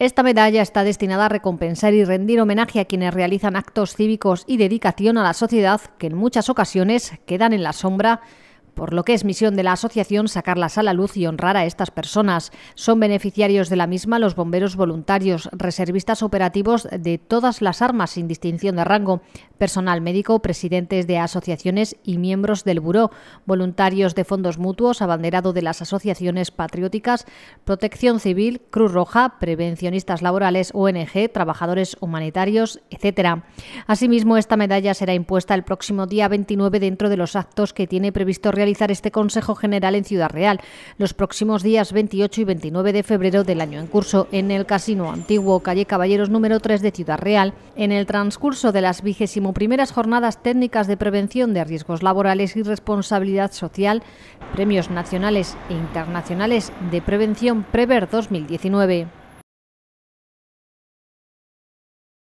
Esta medalla está destinada a recompensar y rendir homenaje a quienes realizan actos cívicos y dedicación a la sociedad que en muchas ocasiones quedan en la sombra por lo que es misión de la asociación sacarlas a la luz y honrar a estas personas. Son beneficiarios de la misma los bomberos voluntarios, reservistas operativos de todas las armas sin distinción de rango, personal médico, presidentes de asociaciones y miembros del buró, voluntarios de fondos mutuos, abanderado de las asociaciones patrióticas, protección civil, Cruz Roja, prevencionistas laborales, ONG, trabajadores humanitarios, etc. Asimismo, esta medalla será impuesta el próximo día 29 dentro de los actos que tiene previsto realizar realizar este Consejo General en Ciudad Real los próximos días 28 y 29 de febrero del año en curso en el Casino Antiguo, calle Caballeros número 3 de Ciudad Real. En el transcurso de las vigésimo primeras jornadas técnicas de prevención de riesgos laborales y responsabilidad social, premios nacionales e internacionales de prevención Prever 2019.